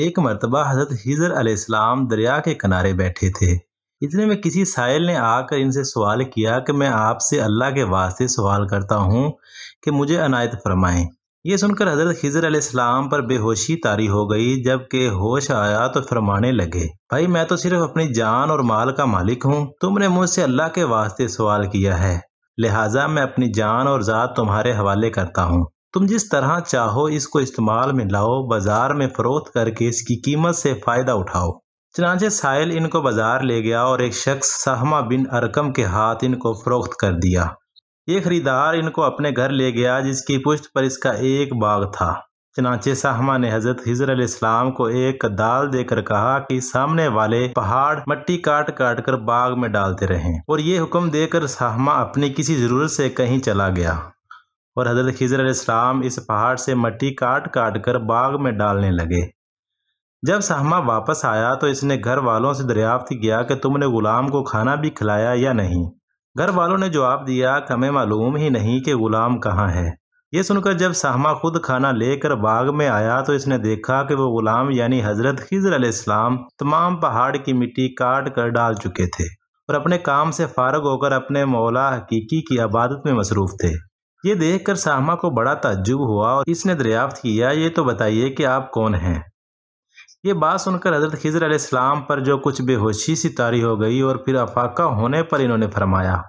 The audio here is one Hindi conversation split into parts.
एक मरतबा हजरत हिजर अलैहिस्सलाम दरिया के किनारे बैठे थे इतने में किसी साहिल ने आकर इनसे सवाल किया कि मैं आपसे अल्लाह के वास्ते सवाल करता हूँ कि मुझे अनायत फरमाएं ये सुनकर हज़रत खिजर अलैहिस्सलाम पर बेहोशी तारी हो गई जबकि होश आया तो फरमाने लगे भाई मैं तो सिर्फ अपनी जान और माल का मालिक हूँ तुमने मुझसे अल्लाह के वास्ते सवाल किया है लिहाजा मैं अपनी जान और ज़ात तुम्हारे हवाले करता हूँ तुम जिस तरह चाहो इसको इस्तेमाल में लाओ बाजार में फरोख्त करके इसकी कीमत से फ़ायदा उठाओ चनाचे साहिल इनको बाजार ले गया और एक शख्स सहमा बिन अरकम के हाथ इनको फरोख्त कर दिया ये खरीदार इनको अपने घर ले गया जिसकी पुश्त पर इसका एक बाग था चनाचे साहमा ने हजरत हिजर अलैहिस्सलाम को एक दाल देकर कहा कि सामने वाले पहाड़ मट्टी काट काट कर बाग में डालते रहें और ये हुक्म देकर सहमा अपनी किसी जरूरत से कहीं चला गया और हज़रत खिजर इस्लाम इस पहाड़ से मट्टी काट काट कर बाग में डालने लगे जब सहमा वापस आया तो इसने घर वालों से दरियाफ्त किया कि तुमने ग़ुलाम को खाना भी खिलाया या नहीं घर वालों ने जवाब दिया हमें मालूम ही नहीं कि ग़ुलाम कहाँ है ये सुनकर जब सहमा खुद खाना लेकर बाग में आया तो इसने देखा कि वो ग़ुलाम यानी हज़रत खिजर इस्लाम तमाम पहाड़ की मिट्टी काट कर डाल चुके थे और अपने काम से फारग होकर अपने मौला हकीकी की आबादत में मसरूफ़ थे ये देखकर सामा को बड़ा ताज्जुब हुआ और इसने दरियाफ्त किया ये तो बताइए कि आप कौन हैं ये बात सुनकर हज़रत खिजर अलैहिस्सलाम पर जो कुछ बेहोशी सी तारी हो गई और फिर अफाका होने पर इन्होंने फरमाया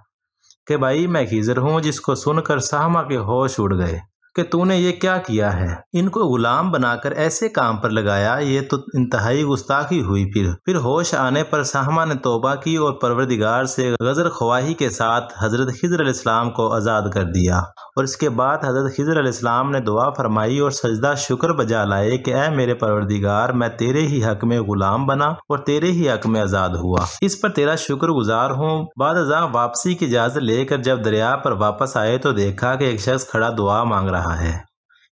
कि भाई मैं खिजर हूँ जिसको सुनकर सामा के होश उड़ गए कि तूने ये क्या किया है इनको गुलाम बनाकर ऐसे काम पर लगाया ये तो इंतहाई गुस्ताखी हुई फिर फिर होश आने पर सहमा ने तोबा की और परवरदिगार से गजर ख्वाही के साथ हज़रत खिजर इस्लाम को आज़ाद कर दिया और इसके बाद हज़रत खिजर इस्लाम ने दुआ फरमाई और सजदा शुक्र बजा लाए कि ए मेरे परवरदिगार मैं तेरे ही हक में गुलाम बना और तेरे ही हक में आज़ाद हुआ इस पर तेरा शुक्र गुजार हूँ बाद वापसी की इजाज़त लेकर जब दरिया पर वापस आए तो देखा कि एक शख्स खड़ा दुआ मांग रहा रहा है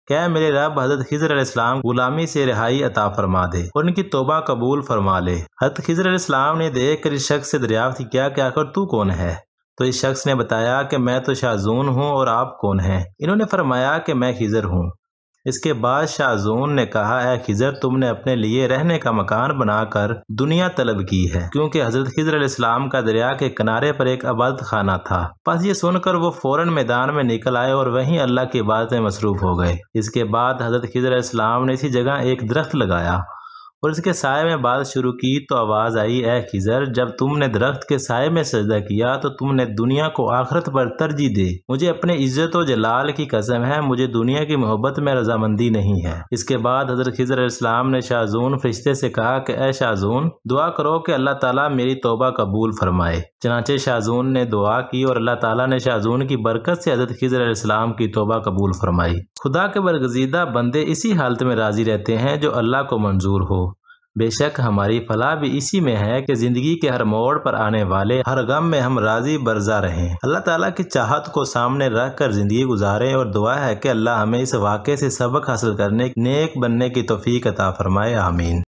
क्या मेरे रब हजरत खिजर अलैहिस्सलाम गुलामी से रिहाई अता फरमा दे और उनकी तोबा कबूल फरमा ले हजरत खिजर अलैहिस्सलाम ने देख कर इस शख्स से दरियाफ्त किया कि आखिर तू कौन है तो इस शख्स ने बताया कि मैं तो शाहजून हूँ और आप कौन हैं इन्होंने फरमाया कि मैं खिजर हूँ इसके बाद शाहजून ने कहा है खिजर तुमने अपने लिए रहने का मकान बनाकर दुनिया तलब की है क्योंकि हजरत खिजर इस्लाम का दरिया के किनारे पर एक अबाद खाना था बस ये सुनकर वो फौरन मैदान में निकल आए और वहीं अल्लाह की इबादत में मसरूफ हो गए इसके बाद हजरत खिजर इस्लाम ने इसी जगह एक दरख्त लगाया और इसके साय में बात शुरू की तो आवाज़ आई ए खिजर जब तुमने दरख्त के साय में सजदा किया तो तुमने दुनिया को आखरत पर तरजीह दी मुझे अपने इज्जत और जलाल की कसम है मुझे दुनिया की मोहब्बत में रजामंदी नहीं है इसके बाद हजरत खिजर इस्लाम ने शाहजून फरिश्ते से कहा कि ए शाहजून दुआ करो कि अल्लाह ताला मेरी तोबा कबूल फरमाए चनाचे शाहजून ने दुआ की और अल्लाह ताला ने शाहजून की बरकत से हजरत खिजर इस्लाम की तोबा कबूल फरमाई खुदा के बरगजीदा बंदे इसी हालत में राजी रहते हैं जो अल्लाह को मंजूर हो बेशक हमारी फलाह भी इसी में है कि जिंदगी के हर मोड़ पर आने वाले हर गम में हम राजी बरजा रहें अल्लाह ताला की चाहत को सामने रख कर जिंदगी गुजारें और दुआ है कि अल्लाह हमें इस वाक़े से सबक हासिल करने नेक बनने की तोफ़ी अता फरमाए आमीन